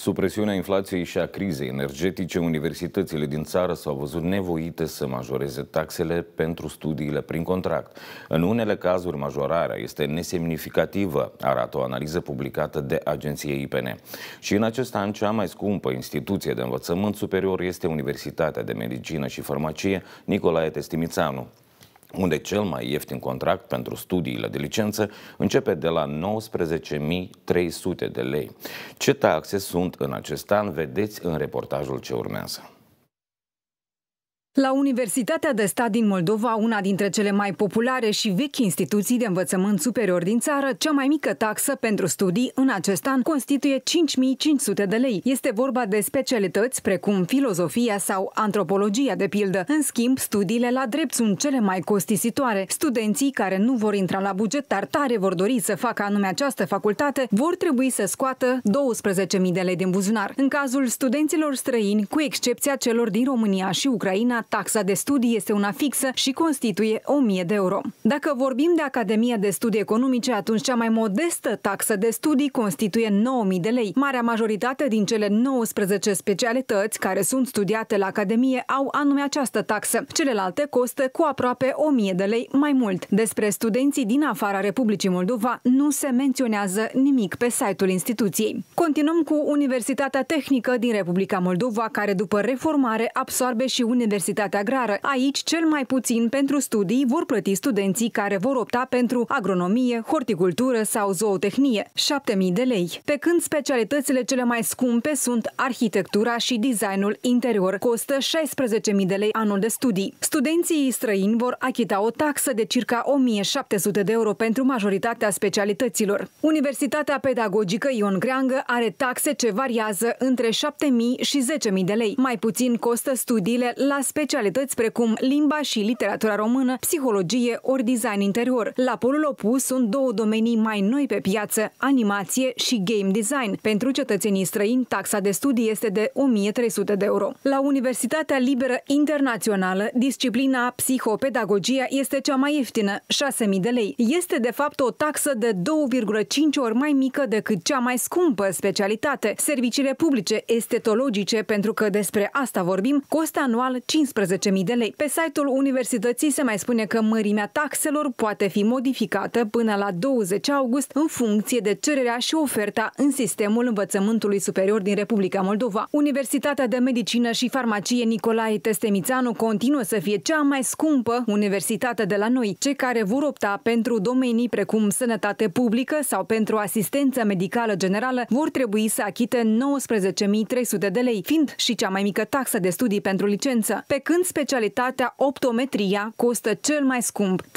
Sub presiunea inflației și a crizei energetice, universitățile din țară s-au văzut nevoite să majoreze taxele pentru studiile prin contract. În unele cazuri, majorarea este nesemnificativă, arată o analiză publicată de agenția IPN. Și în acest an, cea mai scumpă instituție de învățământ superior este Universitatea de Medicină și Farmacie Nicolae Testimițanu, unde cel mai ieftin contract pentru studiile de licență începe de la 19.300 de lei. Ce taxe sunt în acest an, vedeți în reportajul ce urmează. La Universitatea de Stat din Moldova, una dintre cele mai populare și vechi instituții de învățământ superior din țară, cea mai mică taxă pentru studii în acest an constituie 5500 de lei. Este vorba de specialități precum filozofia sau antropologia, de pildă. În schimb, studiile la drept sunt cele mai costisitoare. Studenții care nu vor intra la buget, dar tare vor dori să facă anume această facultate, vor trebui să scoată 12.000 de lei din buzunar. În cazul studenților străini, cu excepția celor din România și Ucraina, taxa de studii este una fixă și constituie 1000 de euro. Dacă vorbim de Academia de Studii Economice, atunci cea mai modestă taxă de studii constituie 9000 de lei. Marea majoritate din cele 19 specialități care sunt studiate la Academie au anume această taxă. Celelalte costă cu aproape 1000 de lei mai mult. Despre studenții din afara Republicii Moldova nu se menționează nimic pe site-ul instituției. Continuăm cu Universitatea Tehnică din Republica Moldova, care după reformare absorbe și Universitatea Universitatea Agrară. Aici, cel mai puțin pentru studii vor plăti studenții care vor opta pentru agronomie, horticultură sau zootehnie, 7.000 de lei. Pe când specialitățile cele mai scumpe sunt arhitectura și designul interior, costă 16.000 de lei anul de studii. Studenții străini vor achita o taxă de circa 1.700 de euro pentru majoritatea specialităților. Universitatea Pedagogică Ion Greangă are taxe ce variază între 7.000 și 10.000 de lei. Mai puțin costă studiile la specialitate specialități precum limba și literatura română, psihologie ori design interior. La polul opus sunt două domenii mai noi pe piață, animație și game design. Pentru cetățenii străini, taxa de studii este de 1300 de euro. La Universitatea Liberă Internațională, disciplina psihopedagogia este cea mai ieftină, 6.000 de lei. Este de fapt o taxă de 2,5 ori mai mică decât cea mai scumpă specialitate. Serviciile publice estetologice, pentru că despre asta vorbim, costă anual 500 15.000 de lei. Pe site-ul universității se mai spune că mărimea taxelor poate fi modificată până la 20 august în funcție de cererea și oferta în sistemul învățământului superior din Republica Moldova. Universitatea de Medicină și Farmacie Nicolae Testemițanu continuă să fie cea mai scumpă universitate de la noi. Cei care vor opta pentru domenii precum sănătate publică sau pentru asistență medicală generală vor trebui să achite 19.300 de lei, fiind și cea mai mică taxă de studii pentru licență. Pe când specialitatea optometria costă cel mai scump, 32.200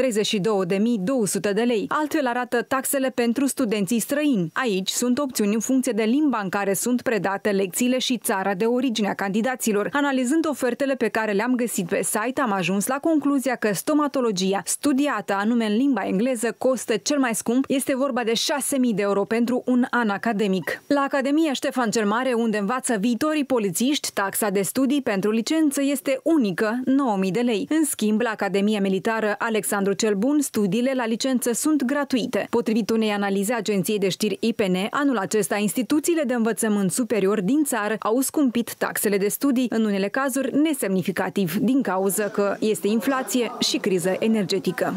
de lei. Altfel arată taxele pentru studenții străini. Aici sunt opțiuni în funcție de limba în care sunt predate lecțiile și țara de origine a candidaților. Analizând ofertele pe care le-am găsit pe site, am ajuns la concluzia că stomatologia studiată anume în limba engleză costă cel mai scump, este vorba de 6.000 de euro pentru un an academic. La Academia Ștefan cel Mare, unde învață viitorii polițiști, taxa de studii pentru licență este unică, 9.000 de lei. În schimb, la Academia Militară Alexandru cel Bun, studiile la licență sunt gratuite. Potrivit unei analize agenției de știri IPN, anul acesta instituțiile de învățământ superior din țară au scumpit taxele de studii, în unele cazuri nesemnificativ, din cauza că este inflație și criză energetică.